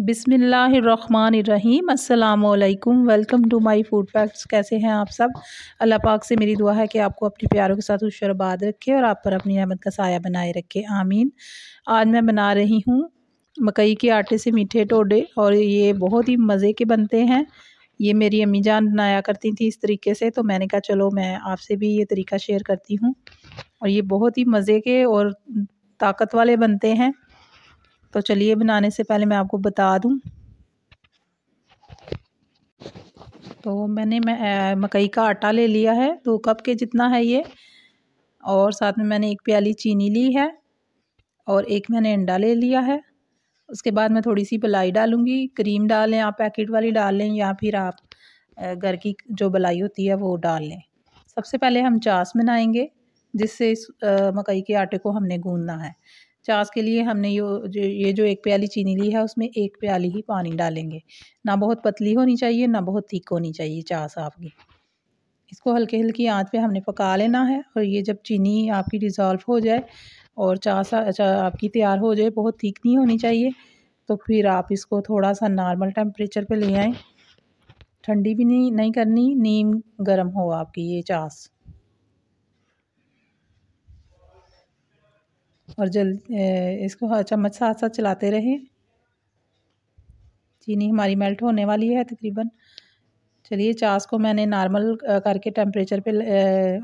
बिसमीम् अल्लाम welcome to my food facts कैसे हैं आप सब अल्लाह पाक से मेरी दुआ है कि आपको अपने प्यारों के साथ आबाद रखे और आप पर अपनी अहमद का साया बनाए रखे आमीन आज मैं बना रही हूँ मकई के आटे से मीठे टोडे और ये बहुत ही मज़े के बनते हैं ये मेरी अम्मी जान बनाया करती थी इस तरीके से तो मैंने कहा चलो मैं आपसे भी ये तरीका शेयर करती हूँ और ये बहुत ही मज़े के और ताकत वाले बनते हैं तो चलिए बनाने से पहले मैं आपको बता दूं तो मैंने मैं मकई का आटा ले लिया है दो कप के जितना है ये और साथ में मैंने एक प्याली चीनी ली है और एक मैंने अंडा ले लिया है उसके बाद मैं थोड़ी सी बलाई डालूंगी क्रीम डालें आप पैकेट वाली डाल लें या फिर आप घर की जो बलाई होती है वो डाल लें सबसे पहले हम चास बनाएंगे जिससे इस मकई के आटे को हमने गूंदना है चास के लिए हमने यो जो ये जो एक प्याली चीनी ली है उसमें एक प्याली ही पानी डालेंगे ना बहुत पतली होनी चाहिए ना बहुत थीक होनी चाहिए चास आपकी इसको हल्के हल्की आंच पे हमने पका लेना है और ये जब चीनी आपकी डिज़ोल्व हो जाए और चास आपकी तैयार हो जाए बहुत थीक नहीं होनी चाहिए तो फिर आप इसको थोड़ा सा नॉर्मल टेम्परेचर पर ले आएँ ठंडी भी नहीं नहीं करनी नीम गर्म हो आपकी ये चास और जल इसको चम्मच साथ साथ चलाते रहें चीनी हमारी मेल्ट होने वाली है तकरीबन चलिए चास को मैंने नॉर्मल करके टेम्परेचर पे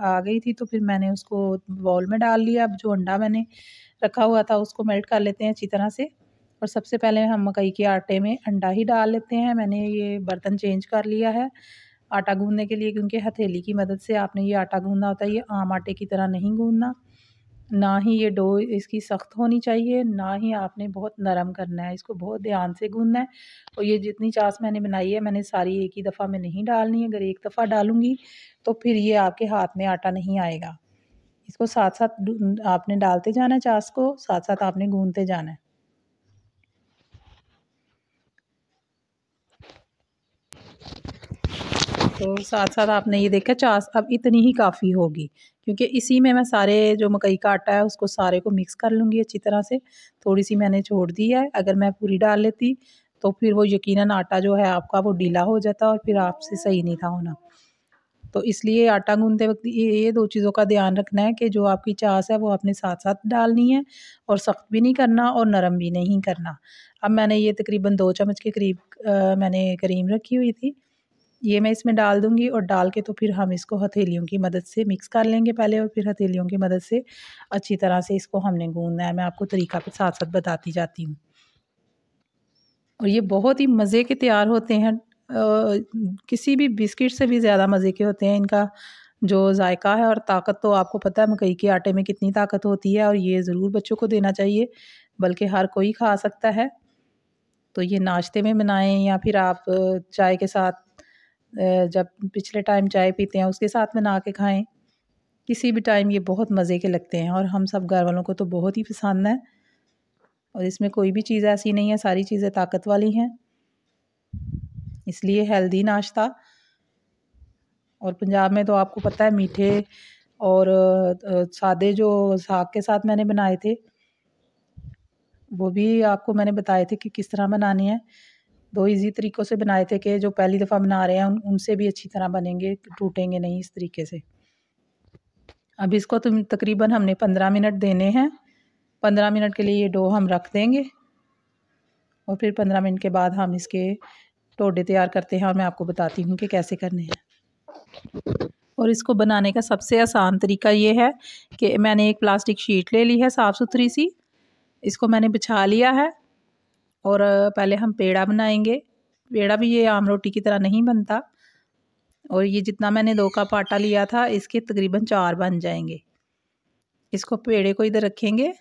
आ गई थी तो फिर मैंने उसको बॉल में डाल लिया अब जो अंडा मैंने रखा हुआ था उसको मेल्ट कर लेते हैं अच्छी तरह से और सबसे पहले हम मकई के आटे में अंडा ही डाल लेते हैं मैंने ये बर्तन चेंज कर लिया है आटा गूँधने के लिए क्योंकि हथेली की मदद से आपने ये आटा गूँधा होता है ये आम आटे की तरह नहीं गूंदना ना ही ये डो इसकी सख्त होनी चाहिए ना ही आपने बहुत नरम करना है इसको बहुत ध्यान से गूंदना है और ये जितनी चास मैंने बनाई है मैंने सारी एक ही दफ़ा में नहीं डालनी है अगर एक दफ़ा डालूंगी तो फिर ये आपके हाथ में आटा नहीं आएगा इसको साथ साथ आपने डालते जाना है चास को साथ साथ आपने गूंदते जाना है तो साथ साथ आपने ये देखा चास अब इतनी ही काफ़ी होगी क्योंकि इसी में मैं सारे जो मकई का आटा है उसको सारे को मिक्स कर लूँगी अच्छी तरह से थोड़ी सी मैंने छोड़ दी है अगर मैं पूरी डाल लेती तो फिर वो यकीनन आटा जो है आपका वो ढीला हो जाता और फिर आपसे सही नहीं था होना तो इसलिए आटा गूंधते वक्त ये दो चीज़ों का ध्यान रखना है कि जो आपकी चास है वो आपने साथ साथ डालनी है और सख्त भी नहीं करना और नरम भी नहीं करना अब मैंने ये तकरीबन दो चम्मच के करीब मैंने क्रीम रखी हुई थी ये मैं इसमें डाल दूंगी और डाल के तो फिर हम इसको हथेलियों की मदद से मिक्स कर लेंगे पहले और फिर हथेलियों की मदद से अच्छी तरह से इसको हमने गूंदना है मैं आपको तरीका भी साथ साथ बताती जाती हूँ और ये बहुत ही मज़े के तैयार होते हैं किसी भी बिस्किट से भी ज़्यादा मज़े के होते हैं इनका जो जायका है और ताकत तो आपको पता है मकई के आटे में कितनी ताकत होती है और ये ज़रूर बच्चों को देना चाहिए बल्कि हर कोई खा सकता है तो ये नाश्ते में बनाएं या फिर आप चाय के साथ जब पिछले टाइम चाय पीते हैं उसके साथ में ना के खाएँ किसी भी टाइम ये बहुत मज़े के लगते हैं और हम सब घर वालों को तो बहुत ही पसंद है और इसमें कोई भी चीज़ ऐसी नहीं है सारी चीज़ें ताकत वाली हैं इसलिए हेल्दी नाश्ता और पंजाब में तो आपको पता है मीठे और सादे जो साग के साथ मैंने बनाए थे वो भी आपको मैंने बताए थे कि किस तरह बनानी है दो इजी तरीक़ों से बनाए थे कि जो पहली दफ़ा बना रहे हैं उन उनसे भी अच्छी तरह बनेंगे टूटेंगे नहीं इस तरीके से अब इसको तो तकरीबन हमने पंद्रह मिनट देने हैं पंद्रह मिनट के लिए ये डो हम रख देंगे और फिर पंद्रह मिनट के बाद हम इसके टोडे तैयार करते हैं और मैं आपको बताती हूँ कि कैसे करने हैं और इसको बनाने का सबसे आसान तरीका ये है कि मैंने एक प्लास्टिक शीट ले ली है साफ़ सुथरी सी इसको मैंने बिछा लिया है और पहले हम पेड़ा बनाएंगे पेड़ा भी ये आम रोटी की तरह नहीं बनता और ये जितना मैंने दो कप आटा लिया था इसके तकरीबन चार बन जाएंगे इसको पेड़े को इधर रखेंगे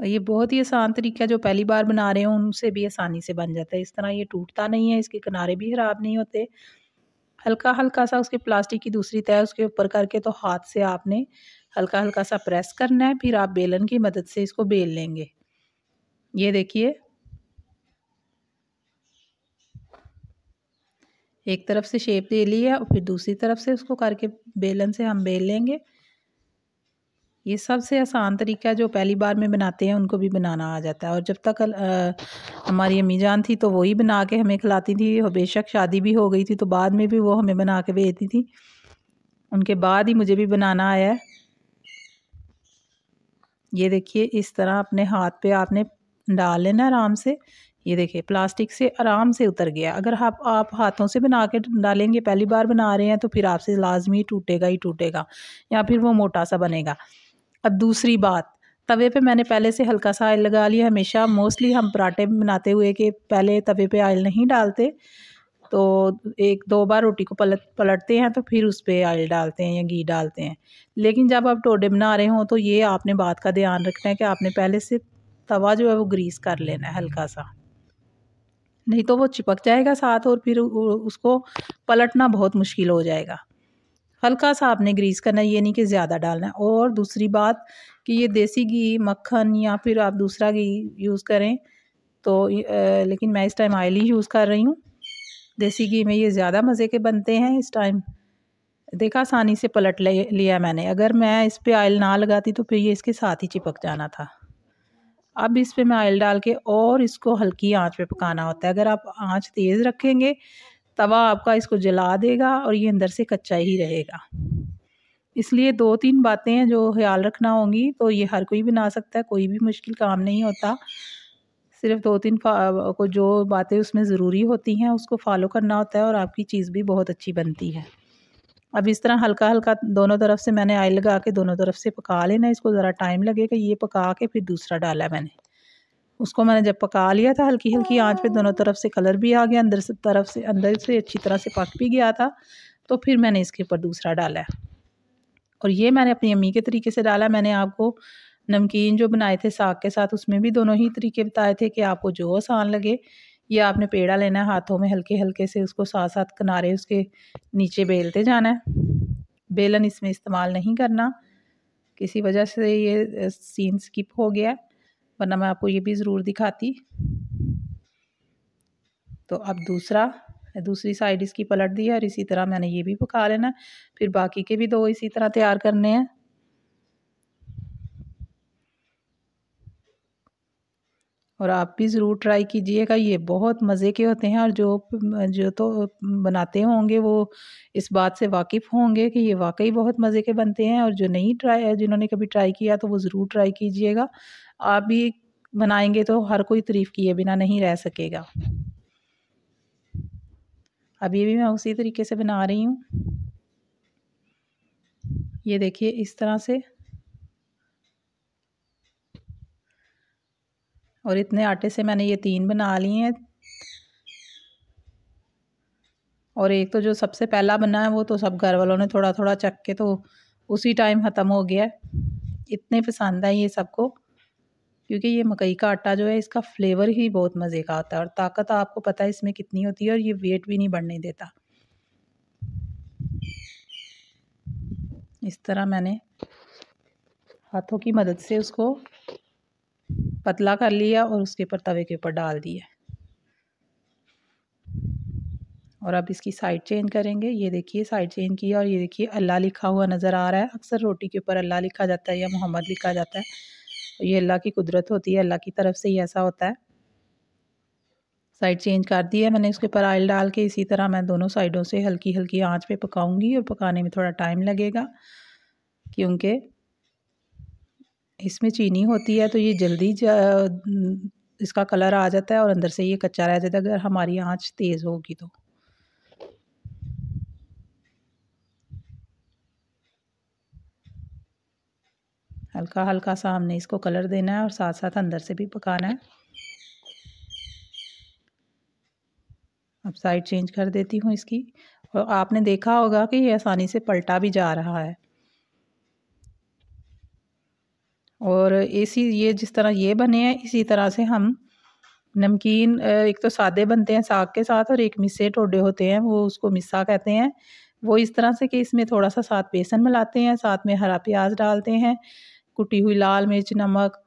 और ये बहुत ही आसान तरीका जो पहली बार बना रहे हो उनसे भी आसानी से बन जाता है इस तरह ये टूटता नहीं है इसके किनारे भी ख़राब नहीं होते हल्का हल्का सा उसके प्लास्टिक की दूसरी तय उसके ऊपर करके तो हाथ से आपने हल्का हल्का सा प्रेस करना है फिर आप बेलन की मदद से इसको बेल लेंगे ये देखिए एक तरफ से शेप दे ली है और फिर दूसरी तरफ से उसको करके बेलन से हम बेल लेंगे ये सबसे आसान तरीका है जो पहली बार में बनाते हैं उनको भी बनाना आ जाता है और जब तक हमारी अम्मी जान थी तो वही बना के हमें खिलाती थी बेशक शादी भी हो गई थी तो बाद में भी वो हमें बना के भेजती थी उनके बाद ही मुझे भी बनाना आया है ये देखिए इस तरह अपने हाथ पे आपने डाल लेना आराम से ये देखिए प्लास्टिक से आराम से उतर गया अगर आप आप हाथों से बना के डालेंगे पहली बार बना रहे हैं तो फिर आपसे लाजमी टूटेगा ही टूटेगा या फिर वो मोटा सा बनेगा अब दूसरी बात तवे पे मैंने पहले से हल्का सा आयल लगा लिया हमेशा मोस्टली हम पराठे बनाते हुए कि पहले तवे पे आयल नहीं डालते तो एक दो बार रोटी को पलट पलटते हैं तो फिर उस पर आयल डालते हैं या घी डालते हैं लेकिन जब आप टोडे बना रहे हों तो ये आपने बात का ध्यान रखना है कि आपने पहले से तवा जो है वो ग्रीस कर लेना है हल्का सा नहीं तो वो चिपक जाएगा साथ और फिर उसको पलटना बहुत मुश्किल हो जाएगा हल्का सा आपने ग्रीस करना है ये नहीं कि ज़्यादा डालना है और दूसरी बात कि ये देसी घी मक्खन या फिर आप दूसरा घी यूज़ करें तो ए, लेकिन मैं इस टाइम ऑयल ही यूज़ कर रही हूँ देसी घी में ये ज़्यादा मज़े के बनते हैं इस टाइम देखा आसानी से पलट ले लिया मैंने अगर मैं इस पर ऑयल ना लगाती तो फिर ये इसके साथ ही चिपक जाना था अब इस पर मैं ऑयल डाल के और इसको हल्की आंच पे पकाना होता है अगर आप आंच तेज़ रखेंगे तवा आपका इसको जला देगा और ये अंदर से कच्चा ही रहेगा इसलिए दो तीन बातें हैं जो ख्याल रखना होंगी तो ये हर कोई बना सकता है कोई भी मुश्किल काम नहीं होता सिर्फ दो तीन को जो बातें उसमें ज़रूरी होती हैं उसको फॉलो करना होता है और आपकी चीज़ भी बहुत अच्छी बनती है अब इस तरह हल्का हल्का दोनों तरफ से मैंने आयल लगा के दोनों तरफ से पका लेना इसको ज़रा टाइम लगेगा ये पका के फिर दूसरा डाला मैंने उसको मैंने जब पका लिया था हल्की हल्की आंच पे दोनों तरफ से कलर भी आ गया अंदर से तरफ से अंदर से अच्छी तरह से पक भी गया था तो फिर मैंने इसके ऊपर दूसरा डाला है और ये मैंने अपनी अम्मी के तरीके से डाला मैंने आपको नमकीन जो बनाए थे साग के साथ उसमें भी दोनों ही तरीके बताए थे कि आपको जो आसान लगे ये आपने पेड़ा लेना है हाथों में हल्के हल्के से उसको साथ साथ किनारे उसके नीचे बेलते जाना है बेलन इसमें इस्तेमाल नहीं करना किसी वजह से ये सीन स्किप हो गया वरना मैं आपको ये भी ज़रूर दिखाती तो अब दूसरा दूसरी साइड इसकी पलट दी है और इसी तरह मैंने ये भी पका लेना फिर बाकी के भी दो इसी तरह तैयार करने हैं और आप भी ज़रूर ट्राई कीजिएगा ये बहुत मज़े के होते हैं और जो जो तो बनाते होंगे वो इस बात से वाकिफ़ होंगे कि ये वाकई बहुत मज़े के बनते हैं और जो नहीं ट्राई जिन्होंने कभी ट्राई किया तो वो ज़रूर ट्राई कीजिएगा आप भी बनाएंगे तो हर कोई तारीफ़ किए बिना नहीं रह सकेगा अभी भी मैं उसी तरीके से बना रही हूँ ये देखिए इस तरह से और इतने आटे से मैंने ये तीन बना ली हैं और एक तो जो सबसे पहला बना है वो तो सब घर वालों ने थोड़ा थोड़ा चख के तो उसी टाइम ख़त्म हो गया इतने पसंद है ये सबको क्योंकि ये मकई का आटा जो है इसका फ्लेवर ही बहुत मज़े का होता है और ताकत आपको पता है इसमें कितनी होती है और ये वेट भी नहीं बढ़ने देता इस तरह मैंने हाथों की मदद से उसको पतला कर लिया और उसके ऊपर तवे के ऊपर डाल दिया और अब इसकी साइड चेंज करेंगे ये देखिए साइड चेंज किया और ये देखिए अल्लाह लिखा हुआ नज़र आ रहा है अक्सर रोटी के ऊपर अल्लाह लिखा जाता है या मोहम्मद लिखा जाता है तो ये अल्लाह की कुदरत होती है अल्लाह की तरफ से ही ऐसा होता है साइड चेंज कर दिया मैंने उसके ऊपर आयल डाल के इसी तरह मैं दोनों साइडों से हल्की हल्की आँच पर पकाऊंगी और पकाने में थोड़ा टाइम लगेगा क्योंकि इसमें चीनी होती है तो ये जल्दी इसका कलर आ जाता है और अंदर से ये कच्चा रह जाता है अगर हमारी आँच तेज़ होगी तो हल्का हल्का सा हमने इसको कलर देना है और साथ साथ अंदर से भी पकाना है अब साइड चेंज कर देती हूँ इसकी और आपने देखा होगा कि ये आसानी से पलटा भी जा रहा है और इसी ये जिस तरह ये बने हैं इसी तरह से हम नमकीन एक तो सादे बनते हैं साग के साथ और एक मिस्से टोडे होते हैं वो उसको मिस्सा कहते हैं वो इस तरह से कि इसमें थोड़ा सा साथ बेसन मिलाते हैं साथ में हरा प्याज डालते हैं कुटी हुई लाल मिर्च नमक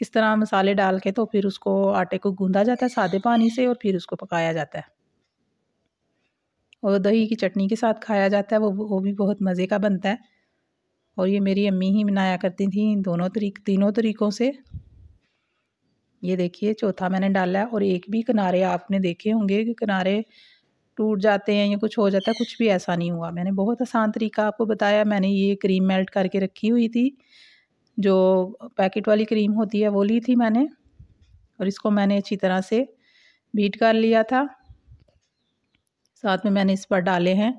इस तरह मसाले डाल के तो फिर उसको आटे को गूंदा जाता है सादे पानी से और फिर उसको पकाया जाता है और दही की चटनी के साथ खाया जाता है वो वो भी बहुत मज़े का बनता है और ये मेरी अम्मी ही बनाया करती थी दोनों तरीक तीनों तरीक़ों से ये देखिए चौथा मैंने डाला है और एक भी किनारे आपने देखे होंगे कि किनारे टूट जाते हैं या कुछ हो जाता है कुछ भी ऐसा नहीं हुआ मैंने बहुत आसान तरीका आपको बताया मैंने ये क्रीम मेल्ट करके रखी हुई थी जो पैकेट वाली क्रीम होती है वो ली थी मैंने और इसको मैंने अच्छी तरह से बीट कर लिया था साथ में मैंने इस पर डाले हैं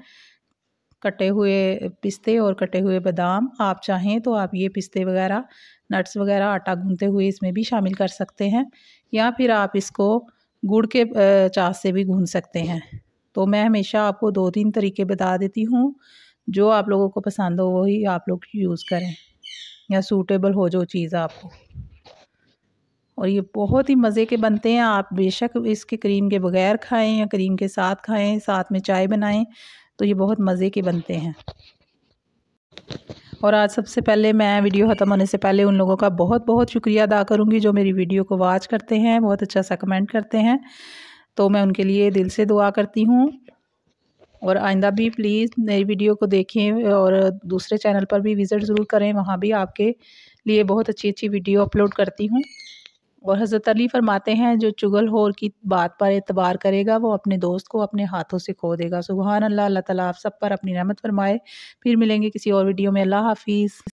कटे हुए पिस्ते और कटे हुए बादाम आप चाहें तो आप ये पिस्ते वगैरह नट्स वगैरह आटा गूंदते हुए इसमें भी शामिल कर सकते हैं या फिर आप इसको गुड़ के चास से भी गूंद सकते हैं तो मैं हमेशा आपको दो तीन तरीके बता देती हूँ जो आप लोगों को पसंद हो वही आप लोग यूज़ करें या सूटेबल हो जो चीज़ आपको और ये बहुत ही मज़े के बनते हैं आप बेशक इसके क्रीम के बगैर खाएं या क्रीम के साथ खाएं साथ में चाय बनाएं तो ये बहुत मज़े के बनते हैं और आज सबसे पहले मैं वीडियो ख़त्म होने से पहले उन लोगों का बहुत बहुत शुक्रिया अदा करूँगी जो मेरी वीडियो को वॉच करते हैं बहुत अच्छा सा कमेंट करते हैं तो मैं उनके लिए दिल से दुआ करती हूँ और आइंदा भी प्लीज़ मेरी वीडियो को देखें और दूसरे चैनल पर भी विज़िट ज़रूर करें वहाँ भी आपके लिए बहुत अच्छी अच्छी वीडियो अपलोड करती हूँ और हज़रत अली फरमाते हैं जो चुगल होर की बात पर एतबार करेगा वो अपने दोस्त को अपने हाथों से खो देगा सुबहान अल्लाह अल्लाह ताला आप सब पर अपनी रहमत फरमाए फिर मिलेंगे किसी और वीडियो में अल्लाह हाफिज़